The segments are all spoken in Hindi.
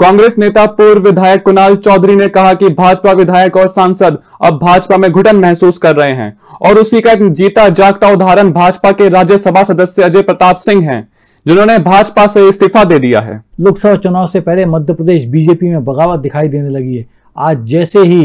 कांग्रेस नेता पूर्व विधायक कुणाल चौधरी ने कहा कि भाजपा विधायक और सांसद अब भाजपा में घुटन महसूस कर रहे हैं और उसी का एक जीता जागता उदाहरण भाजपा के राज्यसभा सदस्य अजय प्रताप सिंह हैं जिन्होंने भाजपा से इस्तीफा दे दिया है लोकसभा चुनाव से पहले मध्य प्रदेश बीजेपी में बगावत दिखाई देने लगी है आज जैसे ही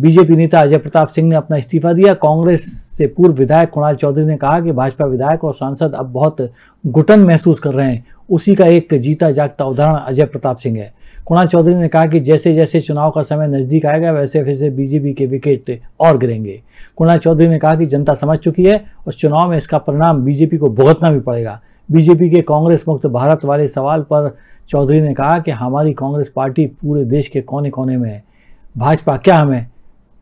बीजेपी नेता अजय प्रताप सिंह ने अपना इस्तीफा दिया कांग्रेस से पूर्व विधायक कुणाल चौधरी ने कहा कि भाजपा विधायक और सांसद अब बहुत घुटन महसूस कर रहे हैं उसी का एक जीता जागता उदाहरण अजय प्रताप सिंह है कुणाल चौधरी ने कहा कि जैसे जैसे चुनाव का समय नज़दीक आएगा वैसे वैसे बीजेपी के विकेट और गिरेंगे कुणाल चौधरी ने कहा कि जनता समझ चुकी है और चुनाव में इसका परिणाम बीजेपी को भुगतना भी पड़ेगा बीजेपी के कांग्रेस मुक्त भारत वाले सवाल पर चौधरी ने कहा कि हमारी कांग्रेस पार्टी पूरे देश के कोने कोने में है भाजपा क्या हमें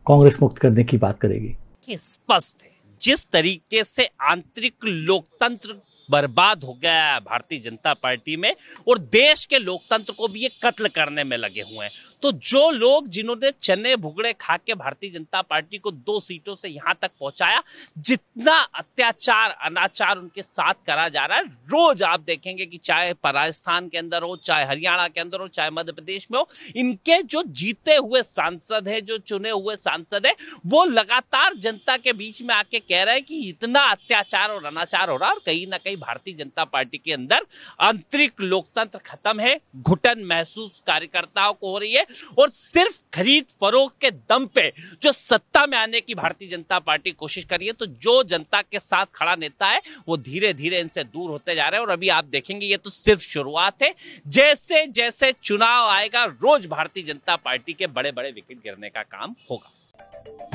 कांग्रेस मुक्त करने की बात करेगी स्पष्ट है जिस तरीके से आंतरिक लोकतंत्र बर्बाद हो गया है भारतीय जनता पार्टी में और देश के लोकतंत्र को भी ये कत्ल करने में लगे हुए हैं तो जो लोग जिन्होंने चने भुगड़े खा के भारतीय जनता पार्टी को दो सीटों से यहां तक पहुंचाया जितना अत्याचार अनाचार उनके साथ करा जा रहा है रोज आप देखेंगे कि चाहे राजस्थान के अंदर हो चाहे हरियाणा के अंदर हो चाहे मध्य प्रदेश में हो इनके जो जीते हुए सांसद हैं जो चुने हुए सांसद है वो लगातार जनता के बीच में आके कह रहे हैं कि इतना अत्याचार और अनाचार हो रहा है और कहीं ना कहीं भारतीय जनता पार्टी के अंदर आंतरिक लोकतंत्र खत्म है घुटन महसूस कार्यकर्ताओं को हो रही है और सिर्फ खरीद फरोख के दम पे जो सत्ता में आने की भारतीय जनता पार्टी कोशिश रही है तो जो जनता के साथ खड़ा नेता है वो धीरे धीरे इनसे दूर होते जा रहे हैं और अभी आप देखेंगे ये तो सिर्फ शुरुआत है जैसे जैसे चुनाव आएगा रोज भारतीय जनता पार्टी के बड़े बड़े विकेट गिरने का काम होगा